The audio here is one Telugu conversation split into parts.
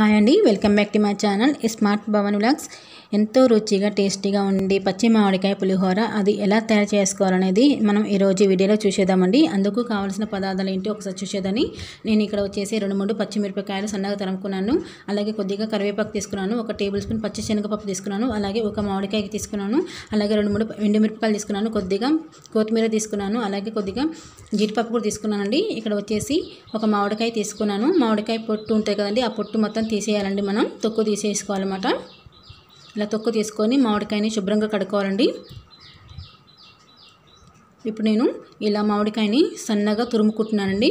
హాయ్ అండి welcome back to my channel smart Bhavan vlogs ఎంతో రుచిగా టేస్టీగా ఉండి పచ్చి మామిడికాయ పులిహోర అది ఎలా తయారు చేసుకోవాలనేది మనం ఈరోజు వీడియోలో చూసేద్దామండి అందుకు కావాల్సిన పదార్థాలు ఏంటి ఒకసారి చూసేదని నేను ఇక్కడ వచ్చేసి రెండు మూడు పచ్చిమిరపకాయలు సన్నగా తరుముకున్నాను అలాగే కొద్దిగా కరివేపాకు తీసుకున్నాను ఒక టేబుల్ స్పూన్ పచ్చి శనగపప్పు తీసుకున్నాను అలాగే ఒక మామిడికాయ తీసుకున్నాను అలాగే రెండు మూడు ఎండుమిరపకాయలు తీసుకున్నాను కొద్దిగా కొత్తిమీర తీసుకున్నాను అలాగే కొద్దిగా జీడిపప్పు కూడా తీసుకున్నానండి ఇక్కడ వచ్చేసి ఒక మామిడికాయ తీసుకున్నాను మామిడికాయ పొట్టు ఉంటాయి కదండి ఆ పొట్టు మొత్తం తీసేయాలండి మనం తొక్కు తీసేసుకోవాలన్నమాట ఇలా తొక్కు తీసుకొని మామిడికాయని శుభ్రంగా కడుక్కోవాలండి ఇప్పుడు నేను ఇలా మామిడికాయని సన్నగా తురుముకుంటున్నానండి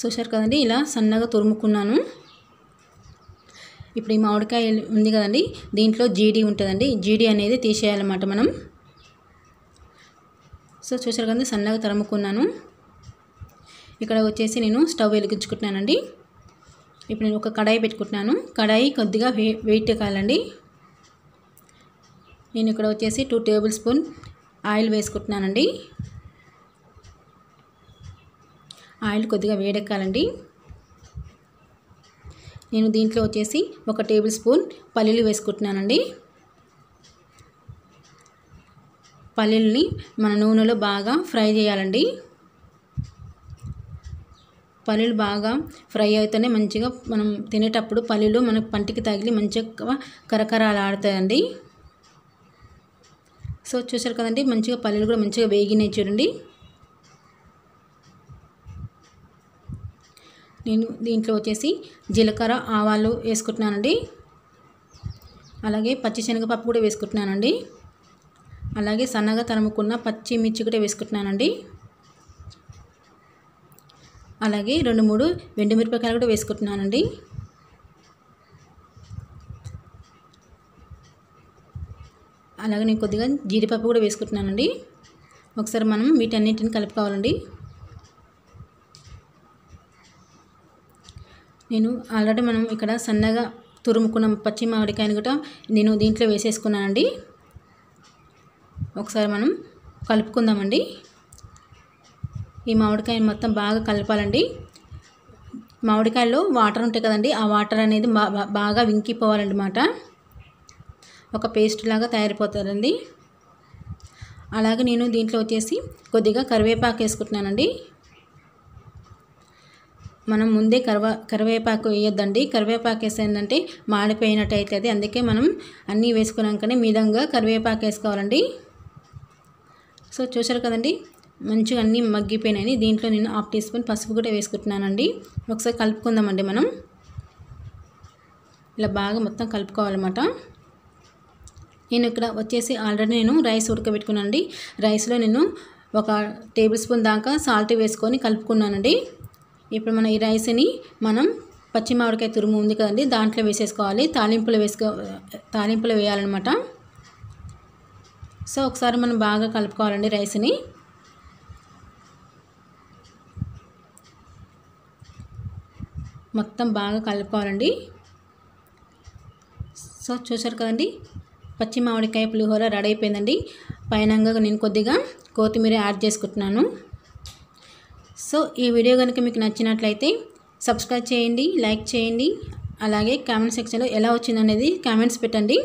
చూశారు కదండి ఇలా సన్నగా తురుముకున్నాను ఇప్పుడు ఈ మామిడికాయ ఉంది కదండి దీంట్లో జీడి ఉంటుందండి జీడి అనేది తీసేయాలన్నమాట మనం సో చూశారు కదండి సన్నగా తరుముకున్నాను ఇక్కడ వచ్చేసి నేను స్టవ్ వెలిగించుకుంటున్నానండి ఇప్పుడు నేను ఒక కడాయి పెట్టుకుంటున్నాను కడాయి కొద్దిగా వే వెయిట్ కాలండి నేను ఇక్కడ వచ్చేసి టూ టేబుల్ స్పూన్ ఆయిల్ వేసుకుంటున్నానండి ఆయిల్ కొద్దిగా వేడెక్కాలండి నేను దీంట్లో వచ్చేసి ఒక టేబుల్ స్పూన్ పల్లీలు వేసుకుంటున్నానండి పల్లీల్ని మన నూనెలో బాగా ఫ్రై చేయాలండి పల్లీలు బాగా ఫ్రై అవుతూనే మంచిగా మనం తినేటప్పుడు పల్లీలు మన పంటికి తగిలి మంచిగా కరకరలాడతాయండి సో చూసారు కదండి మంచిగా పల్లీలు కూడా మంచిగా వేగినాయి చూడండి నేను దీంట్లో వచ్చేసి జీలకర్ర ఆవాలు వేసుకుంటున్నానండి అలాగే పచ్చి శనగపప్పు కూడా వేసుకుంటున్నానండి అలాగే సన్నగా తరుముకున్న పచ్చిమిర్చి కూడా వేసుకుంటున్నానండి అలాగే రెండు మూడు వెండి మిరపకాయలు కూడా వేసుకుంటున్నానండి అలాగే నేను కొద్దిగా జీడిపప్పు కూడా వేసుకుంటున్నానండి ఒకసారి మనం వీటన్నిటిని కలుపుకోవాలండి నేను ఆల్రెడీ మనం ఇక్కడ సన్నగా తురుముకున్న పచ్చి మామిడికాయను కూడా నేను దీంట్లో వేసేసుకున్నానండి ఒకసారి మనం కలుపుకుందామండి ఈ మామిడికాయని మొత్తం బాగా కలపాలండి మామిడికాయలో వాటర్ ఉంటాయి కదండి ఆ వాటర్ అనేది బాగా వింకిపోవాలన్నమాట ఒక పేస్ట్ లాగా తయారైపోతారండి అలాగే నేను దీంట్లో వచ్చేసి కొద్దిగా కరివేపాకు వేసుకుంటున్నానండి మనం ముందే కరివే కరివేపాకు వేయొద్దండి కరివేపాకు వేసేందంటే మాడిపోయినట్టు అవుతుంది అందుకే మనం అన్నీ వేసుకున్నాకనే మిదంగా కరివేపాకు వేసుకోవాలండి సో చూసారు కదండి మంచిగా అన్నీ మగ్గిపోయినాయి దీంట్లో నేను హాఫ్ టీ స్పూన్ పసుపు కూడా వేసుకుంటున్నానండి ఒకసారి కలుపుకుందామండి మనం ఇలా బాగా మొత్తం కలుపుకోవాలన్నమాట నేను ఇక్కడ వచ్చేసి ఆల్రెడీ నేను రైస్ ఉడకబెట్టుకున్నానండి రైస్లో నేను ఒక టేబుల్ స్పూన్ దాకా సాల్ట్ వేసుకొని కలుపుకున్నానండి ఇప్పుడు మన ఈ రైస్ని మనం పచ్చి మామిడికాయ తురుము ఉంది కదండి దాంట్లో వేసేసుకోవాలి తాలింపులు వేసుకో తాలింపులు వేయాలన్నమాట సో ఒకసారి మనం బాగా కలుపుకోవాలండి రైస్ని మొత్తం బాగా కలుపుకోవాలండి సో చూసారు కదండి పచ్చి మామిడికాయ పులిహోర రెడీ అయిపోయిందండి పైనంగా నేను కొద్దిగా కొత్తిమీర యాడ్ చేసుకుంటున్నాను సో ఈ వీడియో కనుక మీకు నచ్చినట్లయితే సబ్స్క్రైబ్ చేయండి లైక్ చేయండి అలాగే కామెంట్ సెక్షన్లో ఎలా వచ్చిందనేది కామెంట్స్ పెట్టండి